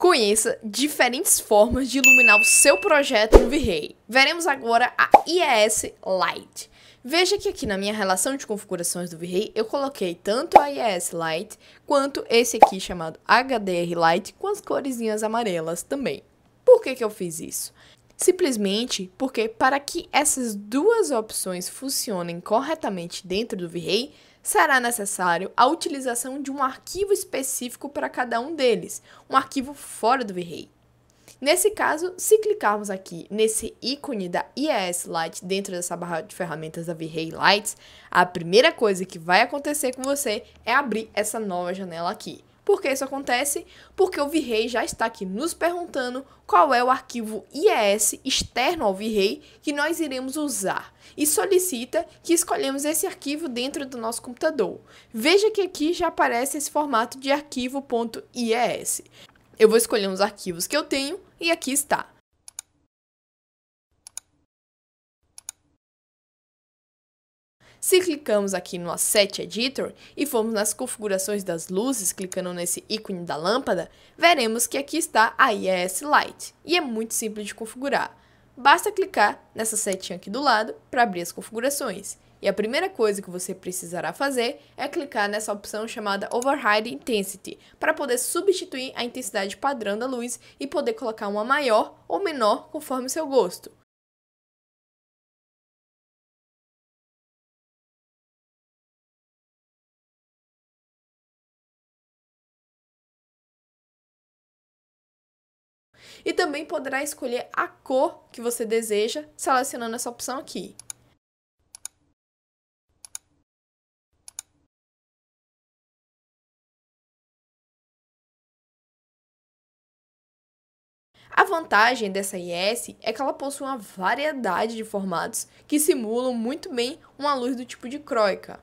Conheça diferentes formas de iluminar o seu projeto no V-Ray. Veremos agora a IES Light. Veja que aqui na minha relação de configurações do V-Ray eu coloquei tanto a IES Light quanto esse aqui chamado HDR Light com as coresinhas amarelas também. Por que, que eu fiz isso? simplesmente porque, para que essas duas opções funcionem corretamente dentro do V-Ray, será necessário a utilização de um arquivo específico para cada um deles, um arquivo fora do V-Ray. Nesse caso, se clicarmos aqui nesse ícone da IES Lite dentro dessa barra de ferramentas da V-Ray Lights, a primeira coisa que vai acontecer com você é abrir essa nova janela aqui, por que isso acontece? Porque o Virrey já está aqui nos perguntando qual é o arquivo IES externo ao Virrey que nós iremos usar e solicita que escolhemos esse arquivo dentro do nosso computador. Veja que aqui já aparece esse formato de arquivo.ies. Eu vou escolher uns arquivos que eu tenho e aqui está. Se clicamos aqui no Asset Editor e formos nas configurações das luzes, clicando nesse ícone da lâmpada, veremos que aqui está a IES Light e é muito simples de configurar. Basta clicar nessa setinha aqui do lado para abrir as configurações. E a primeira coisa que você precisará fazer é clicar nessa opção chamada Override Intensity, para poder substituir a intensidade padrão da luz e poder colocar uma maior ou menor conforme o seu gosto. e também poderá escolher a cor que você deseja, selecionando essa opção aqui. A vantagem dessa IS é que ela possui uma variedade de formatos que simulam muito bem uma luz do tipo de croica.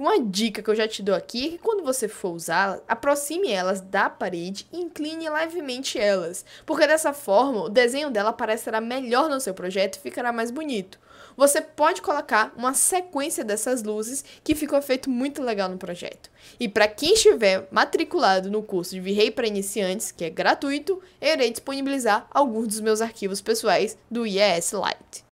Uma dica que eu já te dou aqui é que quando você for usá-las, aproxime elas da parede e incline levemente elas, porque dessa forma o desenho dela parecerá melhor no seu projeto e ficará mais bonito. Você pode colocar uma sequência dessas luzes que ficou um feito muito legal no projeto. E para quem estiver matriculado no curso de Virrei para iniciantes, que é gratuito, eu irei disponibilizar alguns dos meus arquivos pessoais do IES Lite.